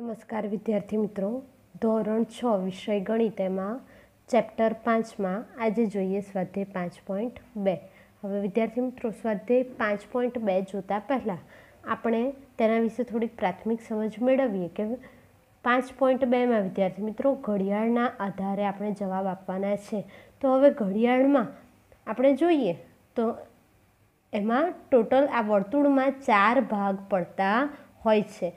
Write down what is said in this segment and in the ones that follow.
નમસ્કાર વિદ્યાર્થી મિત્રો ધોરણ છ વિષય ગણિત એમાં ચેપ્ટર પાંચમાં આજે જોઈએ સ્વાધ્યાય પાંચ પોઈન્ટ બે હવે વિદ્યાર્થી મિત્રો સ્વાધ્યાય પાંચ પોઈન્ટ બે જોતાં પહેલાં આપણે તેના વિશે થોડીક પ્રાથમિક સમજ મેળવીએ કે પાંચ પોઈન્ટ બેમાં વિદ્યાર્થી મિત્રો ઘડિયાળના આધારે આપણે જવાબ આપવાના છે તો હવે ઘડિયાળમાં આપણે જોઈએ તો એમાં ટોટલ આ વર્તુળમાં ચાર ભાગ પડતા હોય છે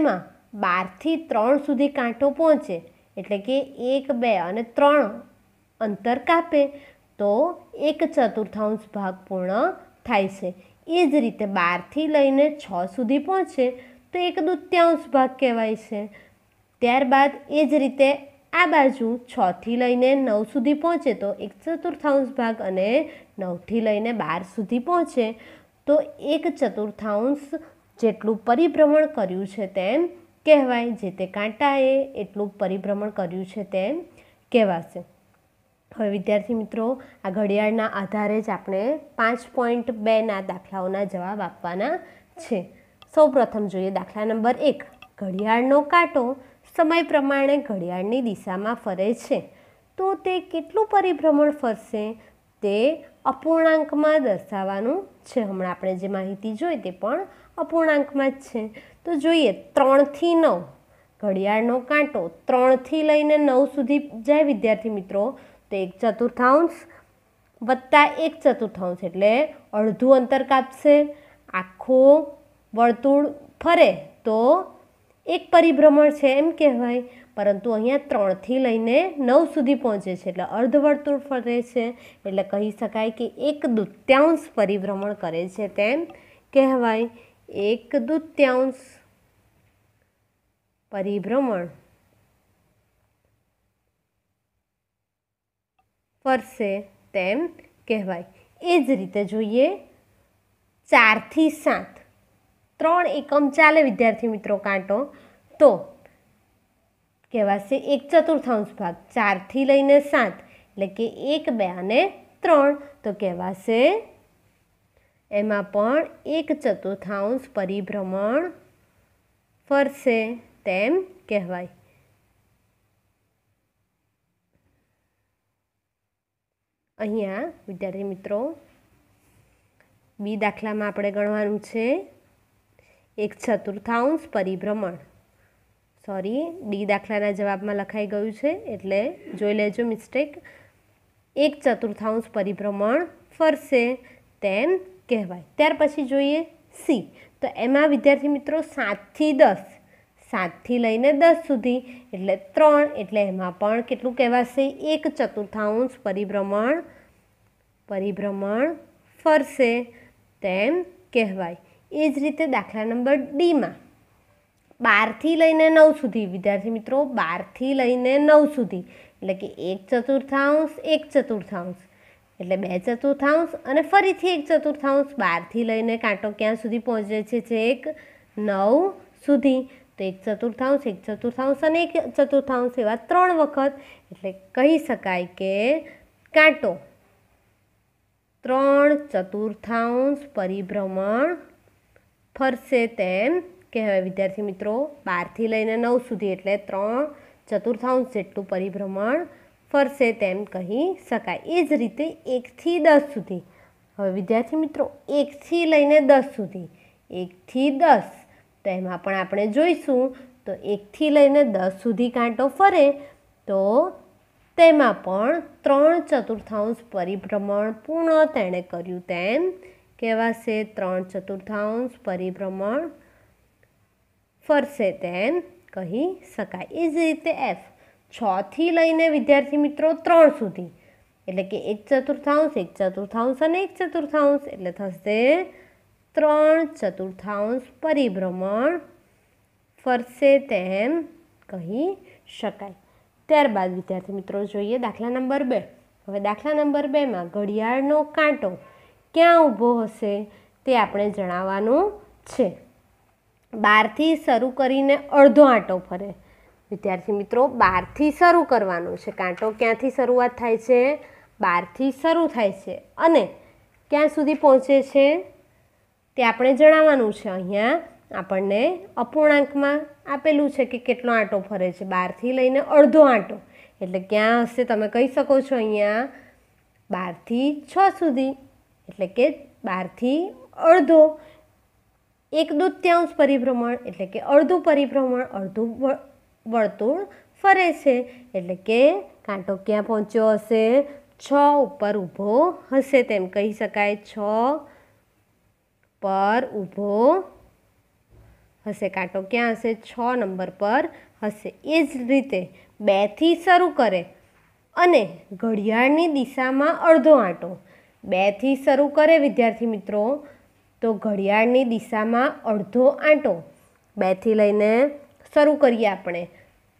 એમાં બારથી ત્રણ સુધી કાંટો પહોંચે એટલે કે એક બે અને ત્રણ અંતર કાપે તો એક ચતુર્થાંશ ભાગ પૂર્ણ થાય છે એ જ રીતે બારથી લઈને છ સુધી પહોંચે તો એક દૂત્યાંશ ભાગ કહેવાય છે ત્યારબાદ એ જ રીતે આ બાજુ છથી લઈને નવ સુધી પહોંચે તો એક ચતુર્થાંશ ભાગ અને નવથી લઈને બાર સુધી પહોંચે તો એક ચતુર્થાંશ જેટલું પરિભ્રમણ કર્યું છે તેમ કહેવાય જે તે કાંટાએ એટલું પરિભ્રમણ કર્યું છે તેમ કહેવાશે હવે વિદ્યાર્થી મિત્રો આ ઘડિયાળના આધારે જ આપણે પાંચ પોઈન્ટ બેના દાખલાઓના જવાબ આપવાના છે સૌ પ્રથમ જોઈએ દાખલા નંબર એક ઘડિયાળનો કાંટો સમય પ્રમાણે ઘડિયાળની દિશામાં ફરે છે તો તે કેટલું પરિભ્રમણ ફરશે તે અપૂર્ણાંકમાં દર્શાવવાનું છે હમણાં આપણે જે માહિતી જોઈ તે પણ અપૂર્ણાંકમાં જ છે તો જોઈએ ત્રણથી નવ ઘડિયાળનો કાંટો ત્રણથી લઈને નવ સુધી જાય વિદ્યાર્થી મિત્રો તો એક ચતુર્થાંશ વત્તા એક ચતુર્થાંશ એટલે અડધું અંતર કાપશે આખું વર્તુળ ફરે તો એક પરિભ્રમણ છે એમ કહેવાય પરંતુ અહીંયા ત્રણથી લઈને નવ સુધી પહોંચે છે એટલે અર્ધવર્તુળ ફરે છે એટલે કહી શકાય કે એક દૂત્યાંશ પરિભ્રમણ કરે છે તેમ કહેવાય એક દૂત્યાંશ પરિભ્રમણ ફરશે તેમ કહેવાય એ જ રીતે જોઈએ ચારથી સાત ત્રણ એકમ ચાલે વિદ્યાર્થી મિત્રો કાંટો તો કહેવાશે એક ચતુર્થાંશ ભાગ ચારથી લઈને સાત એટલે કે એક બે અને ત્રણ તો કહેવાશે એમાં પણ એક ચતુર્થાંશ પરિભ્રમણ ફરશે તેમ કહેવાય અહીંયા વિદ્યાર્થી મિત્રો બી દાખલામાં આપણે ગણવાનું છે એક ચતુર્થાંશ પરિભ્રમણ સોરી ડી દાખલાના જવાબમાં લખાઈ ગયું છે એટલે જોઈ લેજો મિસ્ટેક એક ચતુર્થાંશ પરિભ્રમણ ફરશે તેમ કહેવાય ત્યાર પછી જોઈએ સી તો એમાં વિદ્યાર્થી મિત્રો સાતથી દસ સાતથી લઈને દસ સુધી એટલે ત્રણ એટલે એમાં પણ કેટલું કહેવાશે એક ચતુર્થાંશ પરિભ્રમણ પરિભ્રમણ ફરશે તેમ કહેવાય એ જ રીતે દાખલા નંબર ડીમાં બારથી લઈને નવ સુધી વિદ્યાર્થી મિત્રો બારથી લઈને નવ સુધી એટલે કે એક ચતુર્થાંશ એક ચતુર્થાંશ એટલે બે ચતુર્થાંશ અને ફરીથી એક ચતુર્થાંશ બારથી લઈને કાંટો ક્યાં સુધી પહોંચે છે એક નવ સુધી તો એક ચતુર્થાંશ એક ચતુર્થાંશ અને એક ચતુર્થાંશ એવા ત્રણ વખત એટલે કહી શકાય કે કાંટો ત્રણ ચતુર્થાંશ પરિભ્રમણ ફરશે તેમ કહેવાય વિદ્યાર્થી મિત્રો બારથી લઈને નવ સુધી એટલે ત્રણ ચતુર્થાંશ જેટલું પરિભ્રમણ ફરશે તેમ કહી શકાય એ જ રીતે એકથી દસ સુધી હવે વિદ્યાર્થી મિત્રો એકથી લઈને દસ સુધી એકથી દસ તો એમાં પણ આપણે જોઈશું તો એકથી લઈને દસ સુધી કાંટો ફરે તો તેમાં પણ ત્રણ ચતુર્થાંશ પરિભ્રમણ પૂર્ણ તેણે કર્યું તેમ કહેવાશે ત્રણ ચતુર્થાંશ પરિભ્રમણ ફરશે તેમ કહી શકાય એ જ રીતે એફ છથી લઈને વિદ્યાર્થી મિત્રો ત્રણ સુધી એટલે કે એક ચતુર્થાંશ એક ચતુર્થાંશ અને એક ચતુર્થાંશ એટલે થશે ત્રણ ચતુર્થાંશ પરિભ્રમણ ફરશે તેમ કહી શકાય ત્યારબાદ વિદ્યાર્થી મિત્રો જોઈએ દાખલા નંબર બે હવે દાખલા નંબર બેમાં ઘડિયાળનો કાંટો ક્યાં ઊભો હશે તે આપણે જણાવવાનું છે બારથી શરૂ કરીને અડધો આંટો ફરે વિદ્યાર્થી મિત્રો બારથી શરૂ કરવાનો છે કાંટો ક્યાંથી શરૂઆત થાય છે બારથી શરૂ થાય છે અને ક્યાં સુધી પહોંચે છે તે આપણે જણાવવાનું છે અહીંયા આપણને અપૂર્ણાંકમાં આપેલું છે કે કેટલો આંટો ફરે છે બારથી લઈને અડધો આંટો એટલે ક્યાં હશે તમે કહી શકો છો અહીંયા બારથી છ સુધી એટલે કે બારથી અડધો એક દૂત્યાંશ પરિભ્રમણ એટલે કે અડધું પરિભ્રમણ અડધું વર્તુળ ફરે છે એટલે કે કાંટો ક્યાં પહોંચ્યો હશે છ ઉપર ઊભો હશે તેમ કહી શકાય છ પર ઊભો હશે કાંટો ક્યાં હશે છ નંબર પર હશે એ જ રીતે બેથી શરૂ કરે અને ઘડિયાળની દિશામાં અડધો આંટો બેથી શરૂ કરે વિદ્યાર્થી મિત્રો તો ઘડિયાળની દિશામાં અડધો આંટો બેથી લઈને શરૂ કરીએ આપણે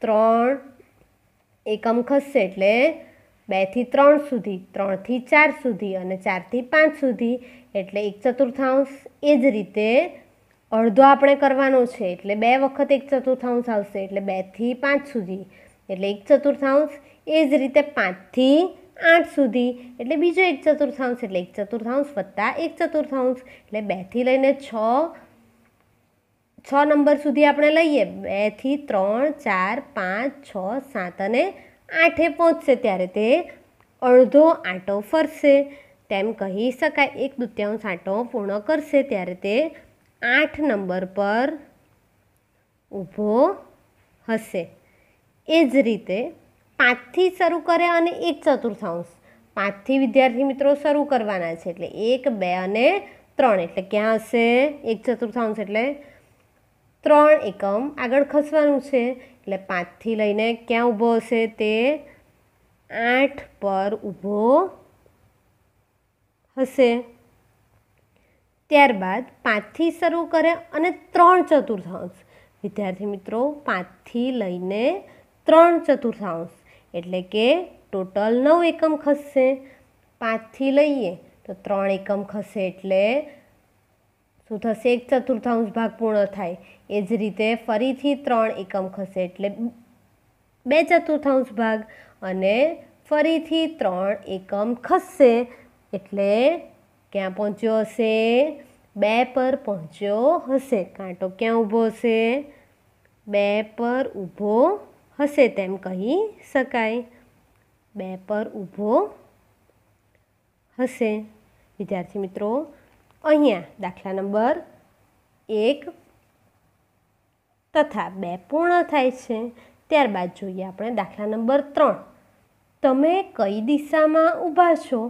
ત્રણ એકમ ખસશે એટલે બેથી ત્રણ સુધી ત્રણથી ચાર સુધી અને ચારથી પાંચ સુધી એટલે એક ચતુર્થાંશ એ જ રીતે અડધો આપણે કરવાનો છે એટલે બે વખત એક ચતુર્થાંશ આવશે એટલે બેથી પાંચ સુધી એટલે એક ચતુર્થાંશ એ જ રીતે પાંચથી આઠ સુધી એટલે બીજો એક ચતુર્થાંશ એટલે એક ચતુર્થાંશ વત્તા એક ચતુર્થાંશ એટલે બેથી લઈને છ છ નંબર સુધી આપણે લઈએ બેથી ત્રણ ચાર પાંચ છ સાત અને આઠે પહોંચશે ત્યારે તે અડધો આંટો ફરશે તેમ કહી શકાય એક દુત્યાંશ આંટો પૂર્ણ કરશે ત્યારે તે આઠ નંબર પર ઊભો હશે એ જ રીતે પાંચથી શરૂ કરે અને એક ચતુર્થાંશ પાંચથી વિદ્યાર્થી મિત્રો શરૂ કરવાના છે એટલે એક બે અને ત્રણ એટલે ક્યાં હશે એક ચતુર્થાંશ એટલે ત્રણ એકમ આગળ ખસવાનું છે એટલે પાંચથી લઈને ક્યાં ઊભો હશે તે આઠ પર ઊભો હશે ત્યારબાદ પાંચથી શરૂ કરે અને ત્રણ ચતુર્થાંશ વિદ્યાર્થી મિત્રો પાંચથી લઈને ત્રણ ચતુર્થાંશ એટલે કે ટોટલ નવ એકમ ખસશે પાંચથી લઈએ તો ત્રણ એકમ ખસે એટલે શું થશે એક ચતુર્થાંશ ભાગ પૂર્ણ થાય એ જ રીતે ફરીથી ત્રણ એકમ ખસે એટલે બે ચતુર્થાંશ ભાગ અને ફરીથી ત્રણ એકમ ખસશે એટલે ક્યાં પહોંચ્યો હશે બે પર પહોંચ્યો હશે કાંટો ક્યાં ઊભો હશે બે પર ઊભો હશે તેમ કહી શકાય બે પર ઊભો હશે વિદ્યાર્થી મિત્રો અહીંયા દાખલા નંબર એક તથા બે પૂર્ણ થાય છે ત્યારબાદ જોઈએ આપણે દાખલા નંબર ત્રણ તમે કઈ દિશામાં ઊભા છો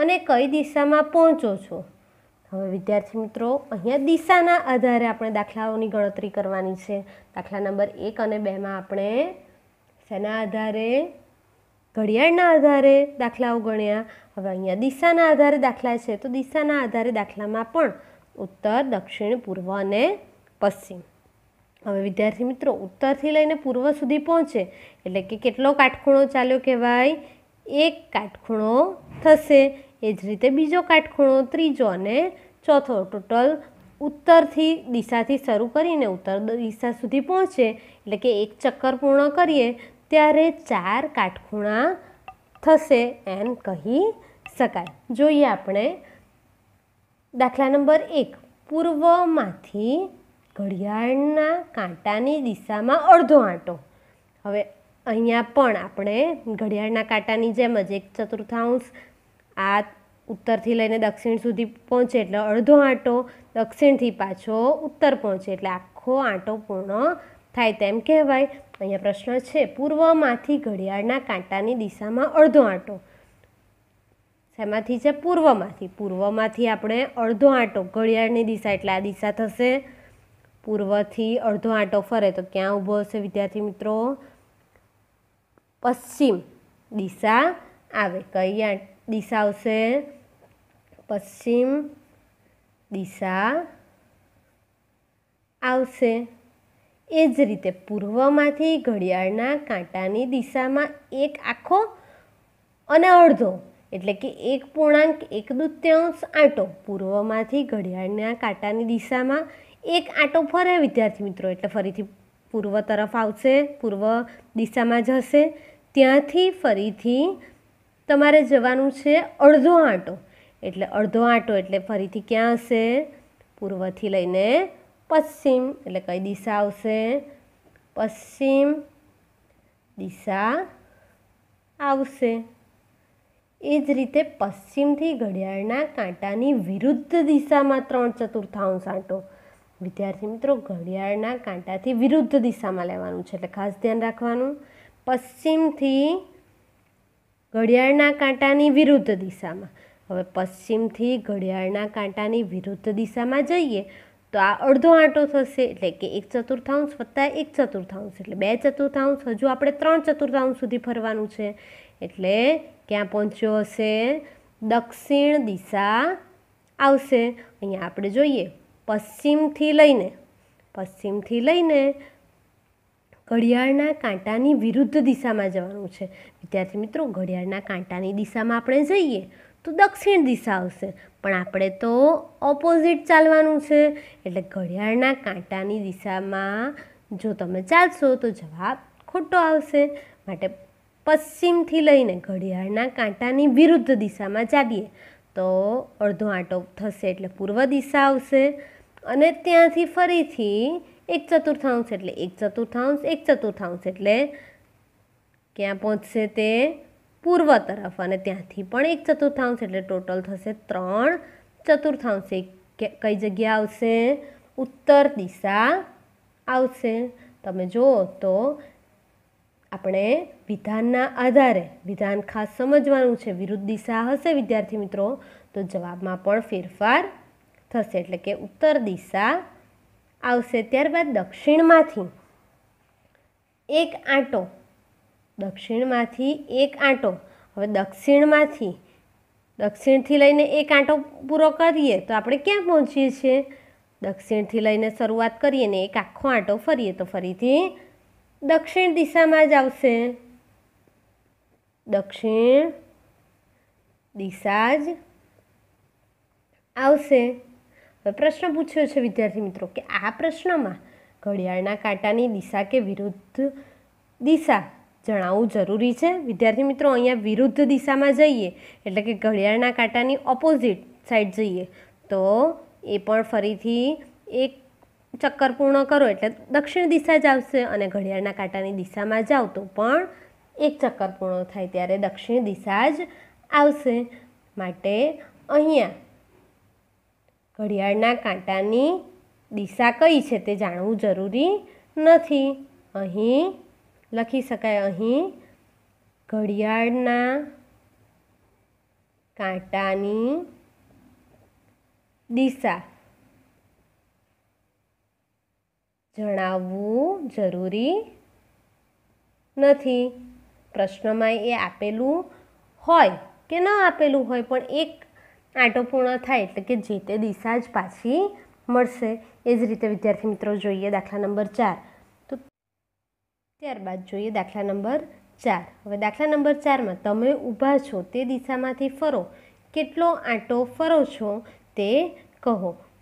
અને કઈ દિશામાં પહોંચો છો હવે વિદ્યાર્થી મિત્રો અહીંયા દિશાના આધારે આપણે દાખલાઓની ગણતરી કરવાની છે દાખલા નંબર એક અને બેમાં આપણે શેના આધારે ઘડિયાળના આધારે દાખલાઓ ગણ્યા હવે અહીંયા દિશાના આધારે દાખલા છે તો દિશાના આધારે દાખલામાં પણ ઉત્તર દક્ષિણ પૂર્વ અને પશ્ચિમ હવે વિદ્યાર્થી મિત્રો ઉત્તરથી લઈને પૂર્વ સુધી પહોંચે એટલે કે કેટલો કાટખૂણો ચાલ્યો કહેવાય એક કાટખૂણો થશે એ જ રીતે બીજો કાટખૂણો ત્રીજો અને ચોથો ટોટલ ઉત્તરથી દિશાથી શરૂ કરીને ઉત્તર દિશા સુધી પહોંચે એટલે કે એક ચક્કર પૂર્ણ કરીએ ત્યારે ચાર કાટખૂણા થશે એમ કહી શકાય જોઈએ આપણે દાખલા નંબર એક પૂર્વમાંથી ઘડિયાળના કાંટાની દિશામાં અડધો આંટો હવે અહીંયા પણ આપણે ઘડિયાળના કાંટાની જેમ જ એક ચતુર્થાંશ આ ઉત્તરથી લઈને દક્ષિણ સુધી પહોંચે એટલે અડધો આંટો દક્ષિણથી પાછો ઉત્તર પહોંચે એટલે આખો આંટો પૂર્ણ થાય તેમ કહેવાય અહીંયા પ્રશ્ન છે પૂર્વમાંથી ઘડિયાળના કાંટાની દિશામાં અડધો આંટો શેમાંથી છે પૂર્વમાંથી પૂર્વમાંથી આપણે અડધો આંટો ઘડિયાળની દિશા એટલે આ દિશા થશે પૂર્વથી અડધો આંટો ફરે તો ક્યાં ઊભો હશે વિદ્યાર્થી મિત્રો પશ્ચિમ દિશા આવે કઈ દિશા આવશે પશ્ચિમ દિશા આવશે એ જ રીતે પૂર્વમાંથી ઘડિયાળના કાંટાની દિશામાં એક આખો અને અડધો એટલે કે એક પૂર્ણાંક એક દૂત્યાંશ આંટો પૂર્વમાંથી ઘડિયાળના કાંટાની દિશામાં એક આંટો ફરે વિદ્યાર્થી મિત્રો એટલે ફરીથી પૂર્વ તરફ આવશે પૂર્વ દિશામાં જશે ત્યાંથી ફરીથી તમારે જવાનું છે અડધો આંટો એટલે અડધો આંટો એટલે ફરીથી ક્યાં હશે પૂર્વથી લઈને પશ્ચિમ એટલે કઈ દિશા આવશે પશ્ચિમ દિશા આવશે એ જ રીતે પશ્ચિમથી ઘડિયાળના કાંટાની વિરુદ્ધ દિશામાં ત્રણ ચતુર્થાંશ આંટો વિદ્યાર્થી મિત્રો ઘડિયાળના કાંટાથી વિરુદ્ધ દિશામાં લેવાનું છે એટલે ખાસ ધ્યાન રાખવાનું પશ્ચિમથી ઘડિયાળના કાંટાની વિરુદ્ધ દિશામાં હવે પશ્ચિમથી ઘડિયાળના કાંટાની વિરુદ્ધ દિશામાં જઈએ તો આ અડધો આંટો થશે એટલે કે એક ચતુર્થાંશ વત્તા એક ચતુર્થાંશ એટલે બે ચતુર્થાંશ હજુ આપણે ત્રણ ચતુર્થાંશ સુધી ફરવાનું છે એટલે ક્યાં પહોંચ્યો હશે દક્ષિણ દિશા આવશે અહીંયા આપણે જોઈએ પશ્ચિમથી લઈને પશ્ચિમથી લઈને ઘડિયાળના કાંટાની વિરુદ્ધ દિશામાં જવાનું છે વિદ્યાર્થી મિત્રો ઘડિયાળના કાંટાની દિશામાં આપણે જઈએ તો દક્ષિણ દિશા આવશે પણ આપણે તો ઓપોઝિટ ચાલવાનું છે એટલે ઘડિયાળના કાંટાની દિશામાં જો તમે ચાલશો તો જવાબ ખોટો આવશે માટે પશ્ચિમથી લઈને ઘડિયાળના કાંટાની વિરુદ્ધ દિશામાં ચાલીએ તો અડધો આંટો થશે એટલે પૂર્વ દિશા આવશે અને ત્યાંથી ફરીથી એક ચતુર્થાંશ એટલે એક ચતુર્થાંશ એક ચતુર્થાંશ એટલે ક્યાં પહોંચશે તે પૂર્વ તરફ અને ત્યાંથી પણ એક ચતુર્થાંશ એટલે ટોટલ થશે ત્રણ ચતુર્થાંશ કઈ જગ્યા આવશે ઉત્તર દિશા આવશે તમે જુઓ તો આપણે વિધાનના આધારે વિધાન ખાસ સમજવાનું છે વિરુદ્ધ દિશા હશે વિદ્યાર્થી મિત્રો તો જવાબમાં પણ ફેરફાર થશે એટલે કે ઉત્તર દિશા આવશે ત્યારબાદ દક્ષિણમાંથી એક આંટો દક્ષિણમાંથી એક આંટો હવે દક્ષિણમાંથી દક્ષિણથી લઈને એક આંટો પૂરો કરીએ તો આપણે ક્યાં પહોંચીએ છીએ દક્ષિણથી લઈને શરૂઆત કરીએ ને એક આખો આંટો ફરીએ તો ફરીથી દક્ષિણ દિશામાં જ આવશે દક્ષિણ દિશા જ આવશે હવે પ્રશ્ન પૂછ્યો છે વિદ્યાર્થી મિત્રો કે આ પ્રશ્નમાં ઘડિયાળના કાંટાની દિશા કે વિરુદ્ધ દિશા જણાવવું જરૂરી છે વિદ્યાર્થી મિત્રો અહીંયા વિરુદ્ધ દિશામાં જઈએ એટલે કે ઘડિયાળના કાંટાની ઓપોઝિટ સાઈડ જઈએ તો એ પણ ફરીથી એક ચક્કર પૂર્ણ કરો એટલે દક્ષિણ દિશા જ આવશે અને ઘડિયાળના કાંટાની દિશામાં જાઓ તો પણ એક ચક્કર પૂર્ણ થાય ત્યારે દક્ષિણ દિશા જ આવશે માટે અહીંયા ઘડિયાળના કાંટાની દિશા કઈ છે તે જાણવું જરૂરી નથી અહીં લખી શકાય અહીં ઘડિયાળના કાંટાની દિશા જણાવવું જરૂરી નથી પ્રશ્નમાં એ આપેલું હોય કે ન આપેલું હોય પણ એક આંટો પૂર્ણ થાય એટલે કે જે તે દિશા જ પાછી મળશે એ જ રીતે વિદ્યાર્થી મિત્રો જોઈએ દાખલા નંબર ચાર તો ત્યારબાદ જોઈએ દાખલા નંબર ચાર હવે દાખલા નંબર ચારમાં તમે ઊભા છો તે દિશામાંથી ફરો કેટલો આંટો ફરો છો તે કહો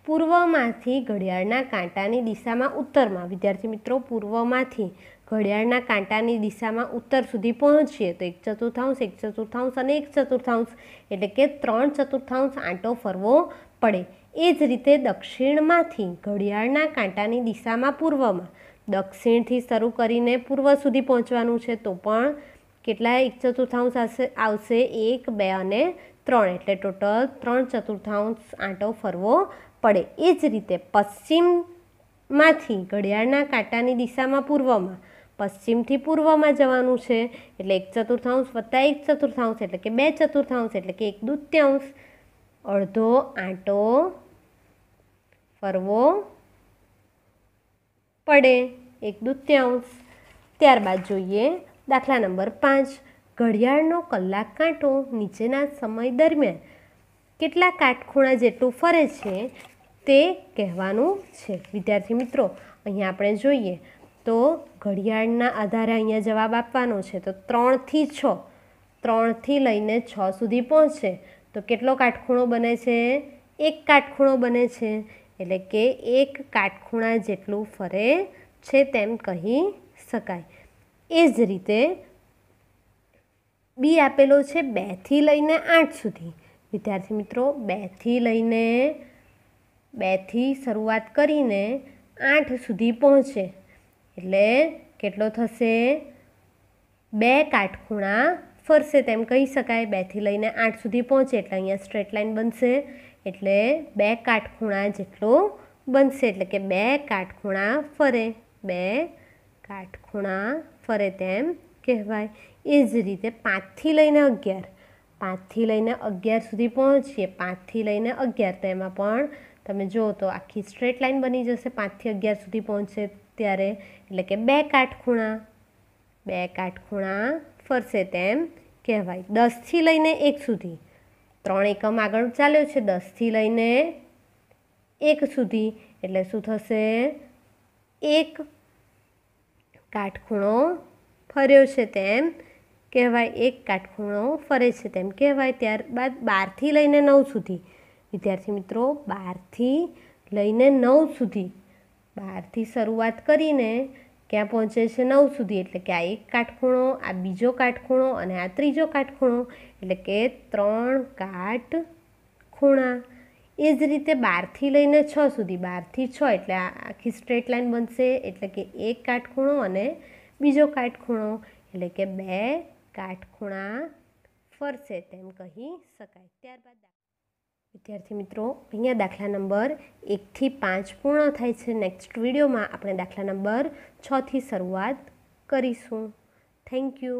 પૂર્વમાંથી ઘડિયાળના કાંટાની દિશામાં ઉત્તરમાં વિદ્યાર્થી મિત્રો પૂર્વમાંથી ઘડિયાળના કાંટાની દિશામાં ઉત્તર સુધી પહોંચીએ તો એક ચતુર્થાંશ એક ચતુર્થાંશ અને એક ચતુર્થાંશ એટલે કે ત્રણ ચતુર્થાંશ આંટો ફરવો પડે એ જ રીતે દક્ષિણમાંથી ઘડિયાળના કાંટાની દિશામાં પૂર્વમાં દક્ષિણથી શરૂ કરીને પૂર્વ સુધી પહોંચવાનું છે તો પણ કેટલા એક ચતુર્થાંશ આવશે એક બે અને ત્રણ એટલે ટોટલ ત્રણ ચતુર્થાંશ આંટો ફરવો પડે એ જ રીતે પશ્ચિમમાંથી ઘડિયાળના કાંટાની દિશામાં પૂર્વમાં પશ્ચિમથી પૂર્વમાં જવાનું છે એટલે એક ચતુર્થાંશ વત્તા એક ચતુર્થાંશ એટલે કે બે ચતુર્થાંશ એટલે કે એક દૂત્યાંશ અડધો આંટો ફરવો પડે એક દૂત્યાંશ ત્યારબાદ જોઈએ દાખલા નંબર પાંચ ઘડિયાળનો કલાક કાંટો નીચેના સમય દરમિયાન કેટલા કાટખૂણા જેટલું ફરે છે તે કહેવાનું છે વિદ્યાર્થી મિત્રો અહીંયા આપણે જોઈએ તો ઘડિયાળના આધારે અહીંયા જવાબ આપવાનો છે તો ત્રણથી છ ત્રણથી લઈને છ સુધી પહોંચે તો કેટલો કાટખૂણો બને છે એક કાટખૂણો બને છે એટલે કે એક કાટખૂણા જેટલું ફરે છે તેમ કહી શકાય એ જ રીતે બી આપેલો છે બેથી લઈને આઠ સુધી વિદ્યાર્થી મિત્રો બેથી લઈને બેથી શરૂઆત કરીને આઠ સુધી પહોંચે એટલે કેટલો થશે બે કાટખૂણા ફરશે તેમ કહી શકાય બેથી લઈને આઠ સુધી પહોંચે એટલે અહીંયા સ્ટ્રેટ લાઇન બનશે એટલે બે કાટખૂણા જેટલો બનશે એટલે કે બે કાટખૂણા ફરે બે કાટખૂણા ફરે તેમ કહેવાય એ જ રીતે પાંચથી લઈને અગિયાર પાંચથી લઈને અગિયાર સુધી પહોંચીએ પાંચથી લઈને અગિયાર તો એમાં પણ તમે જો તો આખી સ્ટ્રેટ લાઇન બની જશે પાંચથી અગિયાર સુધી પહોંચશે ત્યારે એટલે કે બે કાટખૂણા બે કાટખૂણા ફરશે તેમ કહેવાય દસથી લઈને એક સુધી ત્રણ એકમ આગળ ચાલ્યો છે દસથી લઈને એક સુધી એટલે શું થશે એક કાટખૂણો ફર્યો છે તેમ કહેવાય એક કાટખૂણો ફરે છે તેમ કહેવાય ત્યારબાદ બારથી લઈને નવ સુધી વિદ્યાર્થી મિત્રો બારથી લઈને નવ સુધી બારથી શરૂઆત કરીને ક્યાં પહોંચે છે નવ સુધી એટલે કે આ એક કાટખૂણો આ બીજો કાટખૂણો અને આ ત્રીજો કાટખૂણો એટલે કે ત્રણ કાટ ખૂણા એ જ રીતે બારથી લઈને છ સુધી બારથી છ એટલે આખી સ્ટ્રેટ લાઇન બનશે એટલે કે એક કાટખૂણો અને બીજો કાટખૂણો એટલે કે બે કાટખૂણા ફરશે તેમ કહી શકાય ત્યારબાદ વિદ્યાર્થી મિત્રો અહીંયા દાખલા નંબર એકથી પાંચ પૂર્ણ થાય છે નેક્સ્ટ વિડીયોમાં આપણે દાખલા નંબર છથી શરૂઆત કરીશું થેન્ક યુ